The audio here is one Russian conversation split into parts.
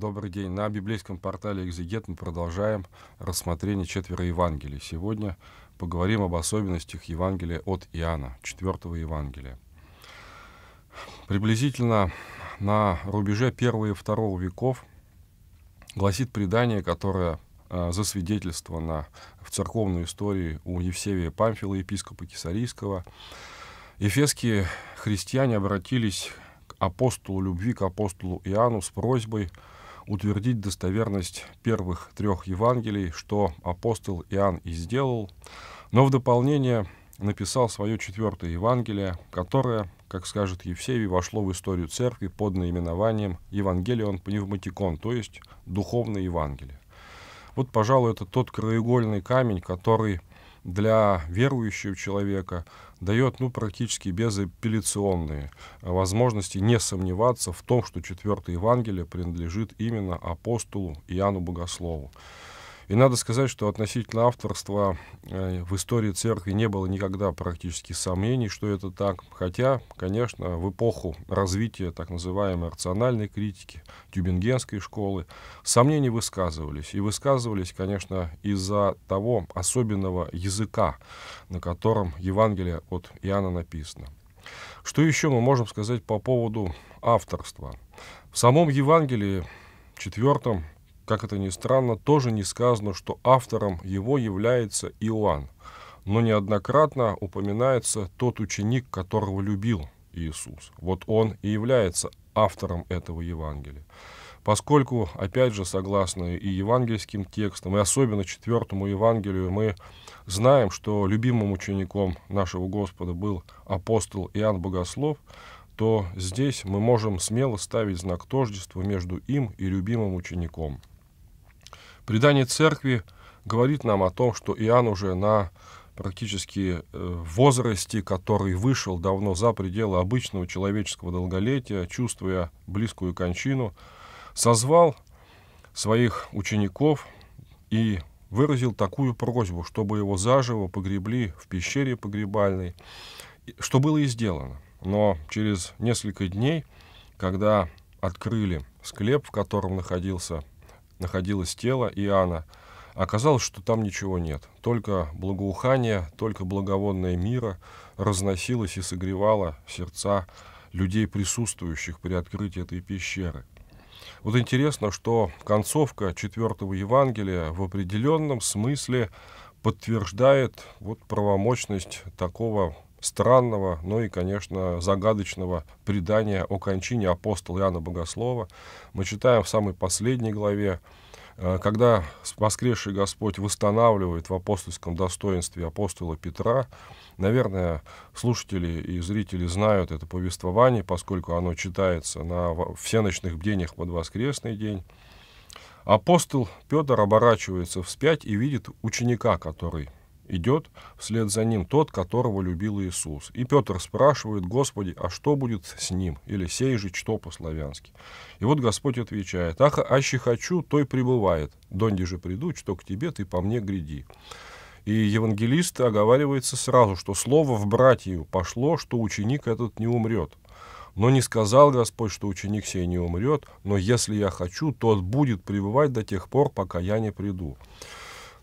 Добрый день. На библейском портале «Экзегет» мы продолжаем рассмотрение четверо Евангелий. Сегодня поговорим об особенностях Евангелия от Иоанна, четвертого Евангелия. Приблизительно на рубеже первого и второго веков гласит предание, которое э, засвидетельствовано в церковной истории у Евсевия Памфила, епископа Кисарийского. Эфесские христиане обратились к апостолу любви, к апостолу Иоанну с просьбой – утвердить достоверность первых трех Евангелий, что апостол Иоанн и сделал, но в дополнение написал свое четвертое Евангелие, которое, как скажет Евсевий, вошло в историю церкви под наименованием «Евангелион пневматикон», то есть «Духовное Евангелие». Вот, пожалуй, это тот краеугольный камень, который для верующего человека – дает ну, практически безапелляционные э, возможности не сомневаться в том, что четвертое Евангелие принадлежит именно апостолу Иоанну Богослову. И надо сказать, что относительно авторства э, в истории церкви не было никогда практически сомнений, что это так. Хотя, конечно, в эпоху развития так называемой рациональной критики, тюбингенской школы, сомнения высказывались. И высказывались, конечно, из-за того особенного языка, на котором Евангелие от Иоанна написано. Что еще мы можем сказать по поводу авторства? В самом Евангелии четвертом как это ни странно, тоже не сказано, что автором его является Иоанн, но неоднократно упоминается тот ученик, которого любил Иисус. Вот он и является автором этого Евангелия. Поскольку, опять же, согласно и евангельским текстам, и особенно четвертому Евангелию, мы знаем, что любимым учеником нашего Господа был апостол Иоанн Богослов, то здесь мы можем смело ставить знак тождества между им и любимым учеником – Предание церкви говорит нам о том, что Иоанн уже на практически э, возрасте, который вышел давно за пределы обычного человеческого долголетия, чувствуя близкую кончину, созвал своих учеников и выразил такую просьбу, чтобы его заживо погребли в пещере погребальной, что было и сделано. Но через несколько дней, когда открыли склеп, в котором находился находилось тело Иоанна. Оказалось, что там ничего нет. Только благоухание, только благовонное мира разносилось и согревало сердца людей, присутствующих при открытии этой пещеры. Вот интересно, что концовка четвертого Евангелия в определенном смысле подтверждает вот правомощность такого странного, ну и, конечно, загадочного предания о кончине апостола Иоанна Богослова. Мы читаем в самой последней главе, э, когда воскресший Господь восстанавливает в апостольском достоинстве апостола Петра, наверное, слушатели и зрители знают это повествование, поскольку оно читается на всеночных бдениях под воскресный день, апостол Петр оборачивается вспять и видит ученика, который идет вслед за ним тот, которого любил Иисус. И Петр спрашивает, Господи, а что будет с ним? Или сей же что по-славянски? И вот Господь отвечает, ах, аще хочу, той пребывает, донди же приду, что к тебе, ты по мне гряди. И евангелист оговаривается сразу, что слово в братью пошло, что ученик этот не умрет. Но не сказал Господь, что ученик сей не умрет, но если я хочу, тот будет пребывать до тех пор, пока я не приду.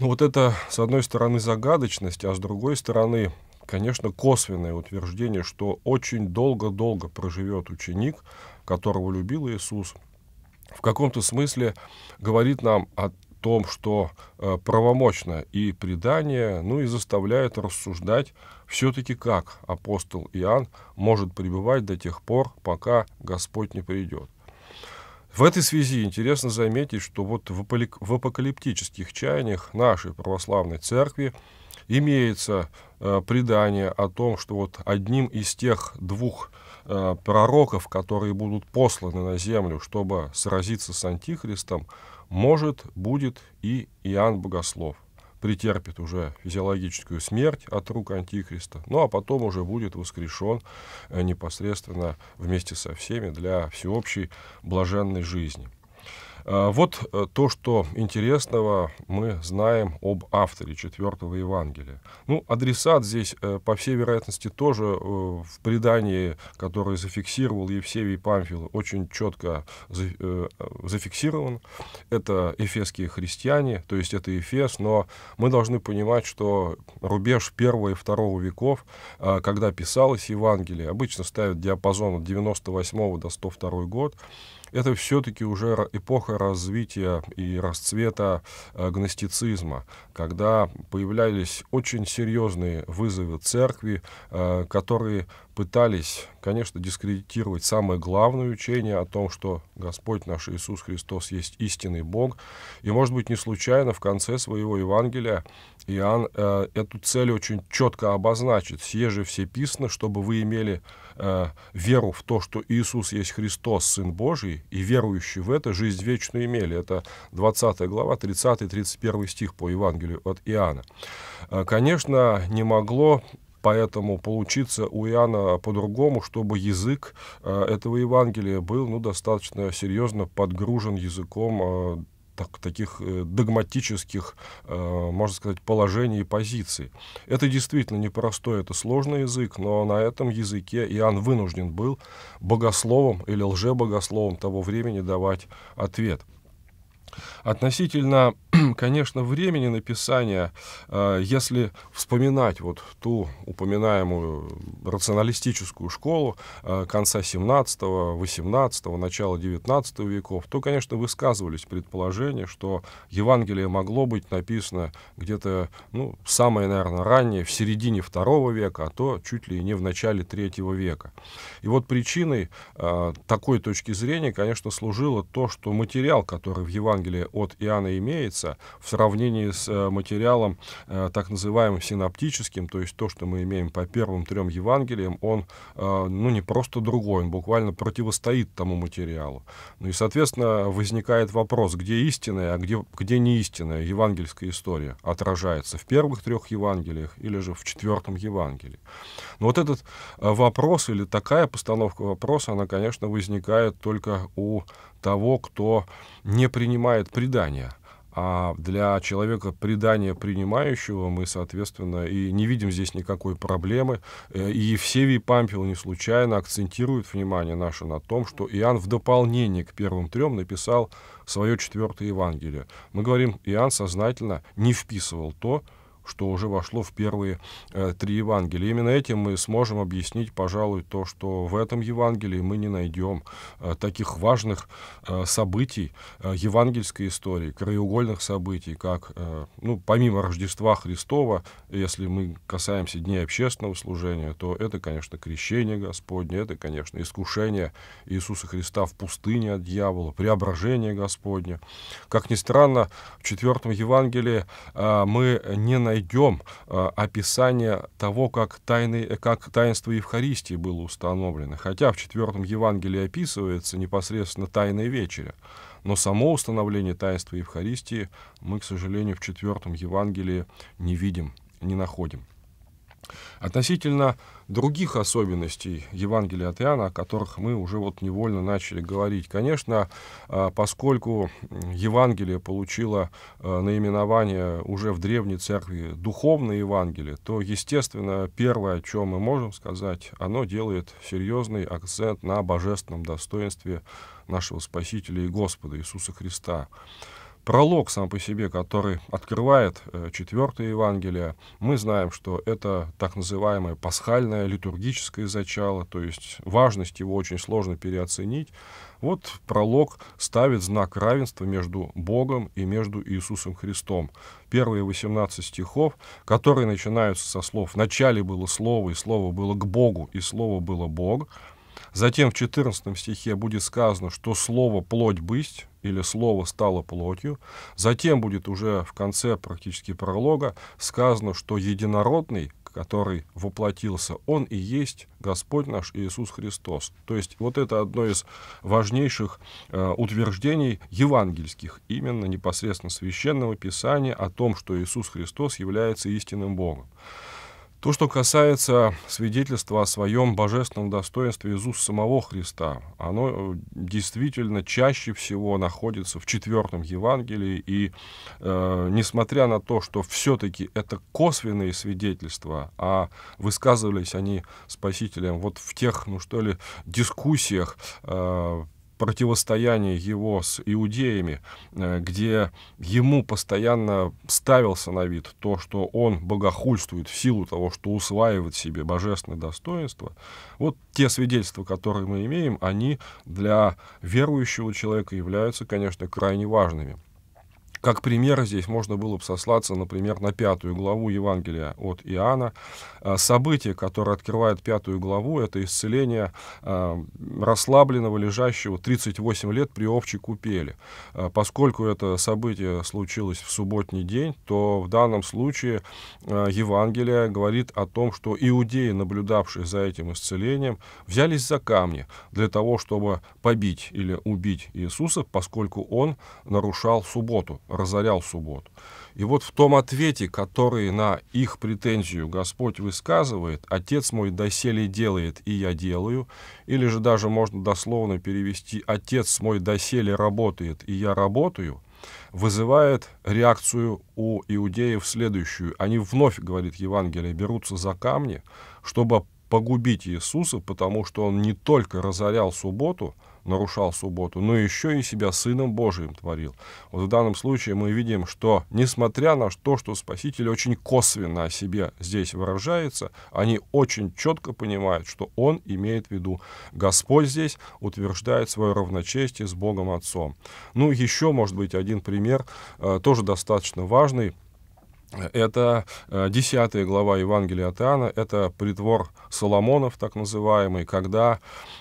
Ну Вот это, с одной стороны, загадочность, а с другой стороны, конечно, косвенное утверждение, что очень долго-долго проживет ученик, которого любил Иисус, в каком-то смысле говорит нам о том, что э, правомочно и предание, ну и заставляет рассуждать все-таки как апостол Иоанн может пребывать до тех пор, пока Господь не придет. В этой связи интересно заметить, что вот в апокалиптических чаяниях нашей православной церкви имеется э, предание о том, что вот одним из тех двух э, пророков, которые будут посланы на землю, чтобы сразиться с Антихристом, может, будет и Иоанн Богослов – претерпит уже физиологическую смерть от рук Антихриста, ну а потом уже будет воскрешен э, непосредственно вместе со всеми для всеобщей блаженной жизни. А, вот э, то, что интересного мы знаем об авторе четвертого Евангелия. Ну, адресат здесь, э, по всей вероятности, тоже э, в предании, которое зафиксировал Евсевий Памфил, очень четко зафиксирован. Это эфесские христиане, то есть это Эфес, но мы должны понимать, что рубеж первого и второго веков, а, когда писалось Евангелие, обычно ставят диапазон от 98 до 102 год, это все-таки уже эпоха развития и расцвета э, гностицизма, когда появлялись очень серьезные вызовы церкви, э, которые пытались, конечно, дискредитировать самое главное учение о том, что Господь наш Иисус Христос есть истинный Бог. И, может быть, не случайно в конце своего Евангелия Иоанн э, эту цель очень четко обозначит. «Сие же все писано, чтобы вы имели э, веру в то, что Иисус есть Христос, Сын Божий, и верующие в это жизнь вечную имели». Это 20 глава, 30-31 стих по Евангелию от Иоанна. Э, конечно, не могло Поэтому получиться у Иоанна по-другому, чтобы язык э, этого Евангелия был ну, достаточно серьезно подгружен языком э, так, таких э, догматических, можно сказать, положений и позиций. Это действительно непростой, это сложный язык, но на этом языке Иоанн вынужден был богословом или лжебогословом того времени давать ответ. Относительно конечно, времени написания, э, если вспоминать вот ту упоминаемую рационалистическую школу э, конца 17 18 начала 19 веков, то, конечно, высказывались предположения, что Евангелие могло быть написано где-то, ну, самое, наверное, раннее, в середине второго века, а то чуть ли не в начале третьего века. И вот причиной э, такой точки зрения, конечно, служило то, что материал, который в Евангелии от Иоанна имеется, в сравнении с э, материалом э, так называемым синаптическим, то есть то, что мы имеем по первым трем Евангелиям, он э, ну, не просто другой, он буквально противостоит тому материалу. Ну и, соответственно, возникает вопрос, где истинная, а где, где не евангельская история отражается в первых трех Евангелиях или же в четвертом Евангелии. Но ну вот этот вопрос или такая постановка вопроса, она, конечно, возникает только у того, кто не принимает предания. А для человека предания принимающего мы, соответственно, и не видим здесь никакой проблемы. Э, и Евсевий Пампел не случайно акцентирует внимание наше на том, что Иоанн в дополнение к первым трем написал свое четвертое Евангелие. Мы говорим, Иоанн сознательно не вписывал то, что уже вошло в первые э, три Евангелия. Именно этим мы сможем объяснить, пожалуй, то, что в этом Евангелии мы не найдем э, таких важных э, событий э, евангельской истории, краеугольных событий, как, э, ну, помимо Рождества Христова, если мы касаемся дней общественного служения, то это, конечно, крещение Господне, это, конечно, искушение Иисуса Христа в пустыне от дьявола, преображение Господне. Как ни странно, в четвертом Евангелии э, мы не найдем найдем а, описание того, как, тайны, как таинство Евхаристии было установлено. Хотя в четвертом Евангелии описывается непосредственно тайная вечеря. Но само установление таинства Евхаристии мы, к сожалению, в четвертом Евангелии не видим, не находим. Относительно других особенностей Евангелия от Иоанна, о которых мы уже вот невольно начали говорить, конечно, а, поскольку Евангелие получило а, наименование уже в Древней Церкви «Духовное Евангелие», то, естественно, первое, о чем мы можем сказать, оно делает серьезный акцент на божественном достоинстве нашего Спасителя и Господа Иисуса Христа пролог сам по себе, который открывает э, четвертое Евангелие, мы знаем, что это так называемое пасхальное литургическое зачало, то есть важность его очень сложно переоценить. Вот пролог ставит знак равенства между Богом и между Иисусом Христом. Первые 18 стихов, которые начинаются со слов «Вначале было Слово, и Слово было к Богу, и Слово было Бог», Затем в 14 стихе будет сказано, что слово «плоть бысть» или «слово стало плотью». Затем будет уже в конце практически пролога сказано, что единородный, который воплотился, он и есть Господь наш Иисус Христос. То есть вот это одно из важнейших э, утверждений евангельских, именно непосредственно священного писания о том, что Иисус Христос является истинным Богом. То, что касается свидетельства о своем божественном достоинстве из самого Христа, оно э, действительно чаще всего находится в четвертом Евангелии, и э, несмотря на то, что все-таки это косвенные свидетельства, а высказывались они спасителям вот в тех, ну что ли, дискуссиях, э, противостояние его с иудеями, э, где ему постоянно ставился на вид то, что он богохульствует в силу того, что усваивает себе божественное достоинство, вот те свидетельства, которые мы имеем, они для верующего человека являются, конечно, крайне важными. Как пример здесь можно было бы сослаться, например, на пятую главу Евангелия от Иоанна. А, событие, которое открывает пятую главу, это исцеление а, расслабленного, лежащего 38 лет при овчей купели. А, поскольку это событие случилось в субботний день, то в данном случае Евангелие говорит о том, что иудеи, наблюдавшие за этим исцелением, взялись за камни для того, чтобы побить или убить Иисуса, поскольку он нарушал субботу разорял субботу. И вот в том ответе, который на их претензию Господь высказывает, «Отец мой доселе делает, и я делаю», или же даже можно дословно перевести «Отец мой доселе работает, и я работаю», вызывает реакцию у иудеев следующую. Они вновь, говорит Евангелие, берутся за камни, чтобы погубить Иисуса, потому что он не только разорял субботу – нарушал субботу, но еще и себя Сыном Божиим творил. Вот в данном случае мы видим, что несмотря на то, что Спаситель очень косвенно о себе здесь выражается, они очень четко понимают, что он имеет в виду. Господь здесь утверждает свое равночестие с Богом Отцом. Ну, еще, может быть, один пример, э, тоже достаточно важный – это э, десятая глава Евангелия от Иоанна, это притвор Соломонов, так называемый, когда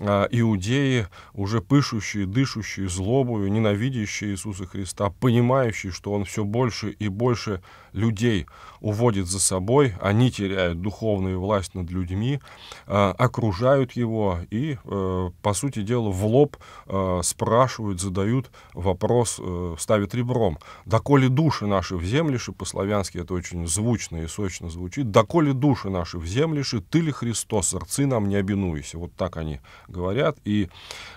э, иудеи, уже пышущие, дышущие злобою, ненавидящие Иисуса Христа, понимающие, что Он все больше и больше людей уводит за собой, они теряют духовную власть над людьми, э, окружают Его и, по сути дела, в лоб спрашивают, задают вопрос, ставят ребром. «Доколе души наши в землише по-славянски по-христиански это очень звучно и сочно звучит. «Доколе души наши в землиши, ты ли Христос, сердцы нам не обинуйся». Вот так они говорят. И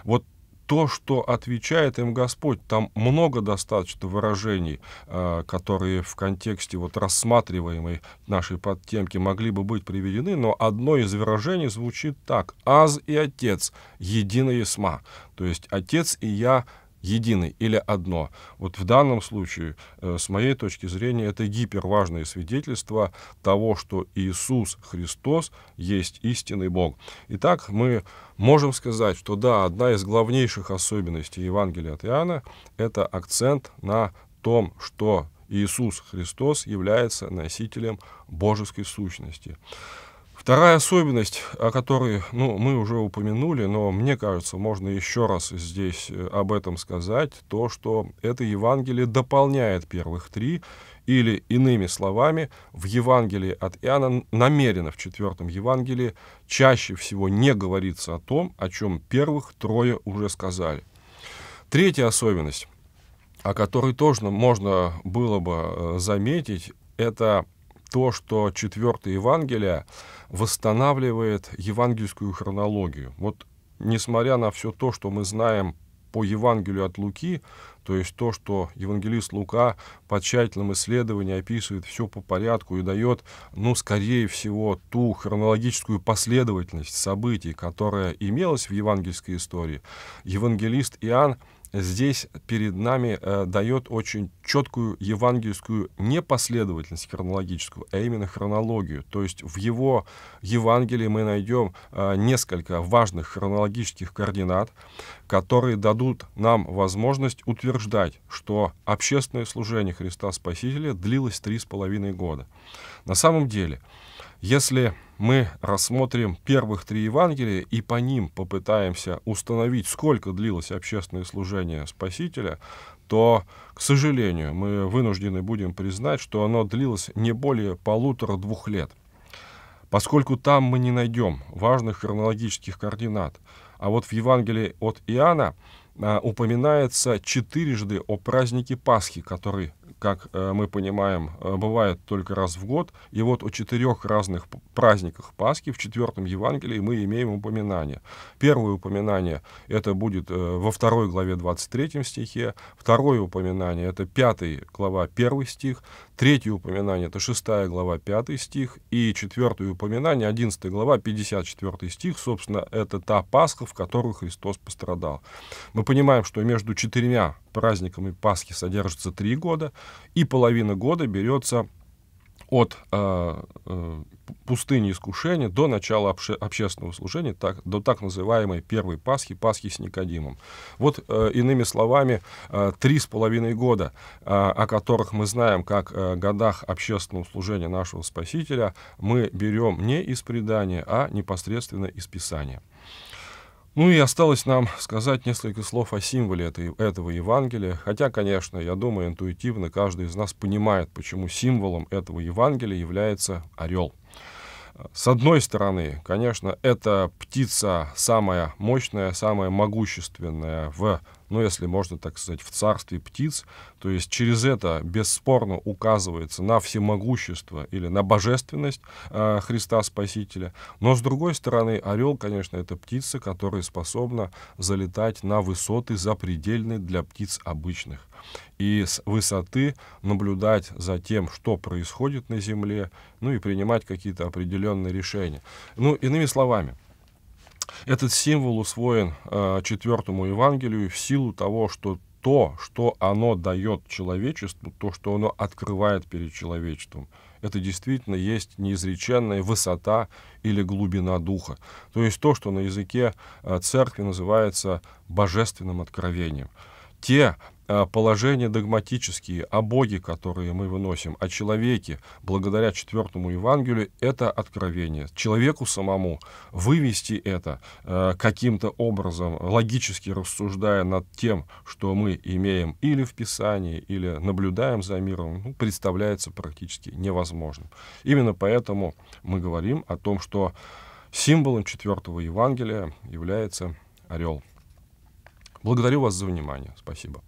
вот то, что отвечает им Господь, там много достаточно выражений, а, которые в контексте вот рассматриваемой нашей подтемки могли бы быть приведены, но одно из выражений звучит так «Аз и Отец, едино ясма», то есть «Отец и Я единый или одно. Вот в данном случае, э, с моей точки зрения, это гиперважное свидетельство того, что Иисус Христос есть истинный Бог. Итак, мы можем сказать, что да, одна из главнейших особенностей Евангелия от Иоанна — это акцент на том, что Иисус Христос является носителем божеской сущности. Вторая особенность, о которой ну, мы уже упомянули, но мне кажется, можно еще раз здесь э, об этом сказать, то, что это Евангелие дополняет первых три, или, иными словами, в Евангелии от Иоанна намеренно в четвертом Евангелии чаще всего не говорится о том, о чем первых трое уже сказали. Третья особенность, о которой тоже можно было бы э, заметить, это то, что четвертое Евангелие восстанавливает евангельскую хронологию. Вот несмотря на все то, что мы знаем по Евангелию от Луки, то есть то, что евангелист Лука по тщательным исследованиям описывает все по порядку и дает, ну, скорее всего, ту хронологическую последовательность событий, которая имелась в евангельской истории, евангелист Иоанн – здесь перед нами э, дает очень четкую евангельскую не последовательность хронологическую, а именно хронологию. То есть в его Евангелии мы найдем э, несколько важных хронологических координат, которые дадут нам возможность утверждать, что общественное служение Христа Спасителя длилось три с половиной года. На самом деле если мы рассмотрим первых три Евангелия и по ним попытаемся установить, сколько длилось общественное служение Спасителя, то, к сожалению, мы вынуждены будем признать, что оно длилось не более полутора-двух лет, поскольку там мы не найдем важных хронологических координат. А вот в Евангелии от Иоанна а, упоминается четырежды о празднике Пасхи, который как э, мы понимаем, э, бывает только раз в год. И вот о четырех разных праздниках Пасхи в четвертом Евангелии мы имеем упоминание. Первое упоминание это будет э, во второй главе 23 стихе, второе упоминание это пятая глава 1 стих, третье упоминание это шестая глава 5 стих и четвертое упоминание 11 глава 54 стих. Собственно, это та Пасха, в которую Христос пострадал. Мы понимаем, что между четырьмя праздниками Пасхи содержится три года, и половина года берется от э, э, пустыни искушения до начала обще общественного служения, так, до так называемой первой Пасхи, Пасхи с Никодимом. Вот, э, иными словами, э, три с половиной года, э, о которых мы знаем как э, годах общественного служения нашего Спасителя, мы берем не из предания, а непосредственно из Писания. Ну и осталось нам сказать несколько слов о символе этой, этого Евангелия, хотя, конечно, я думаю, интуитивно каждый из нас понимает, почему символом этого Евангелия является орел. С одной стороны, конечно, это птица самая мощная, самая могущественная в ну, если можно так сказать, в царстве птиц. То есть через это бесспорно указывается на всемогущество или на божественность э, Христа Спасителя. Но, с другой стороны, орел, конечно, это птица, которая способна залетать на высоты запредельные для птиц обычных. И с высоты наблюдать за тем, что происходит на Земле, ну и принимать какие-то определенные решения. Ну, иными словами, этот символ усвоен э, четвертому Евангелию в силу того, что то, что оно дает человечеству, то, что оно открывает перед человечеством, это действительно есть неизреченная высота или глубина духа. То есть то, что на языке э, церкви называется божественным откровением. Те а, положения догматические о Боге, которые мы выносим, о человеке, благодаря четвертому Евангелию, это откровение. Человеку самому вывести это а, каким-то образом, логически рассуждая над тем, что мы имеем или в Писании, или наблюдаем за миром, ну, представляется практически невозможным. Именно поэтому мы говорим о том, что символом четвертого Евангелия является орел. Благодарю вас за внимание. Спасибо.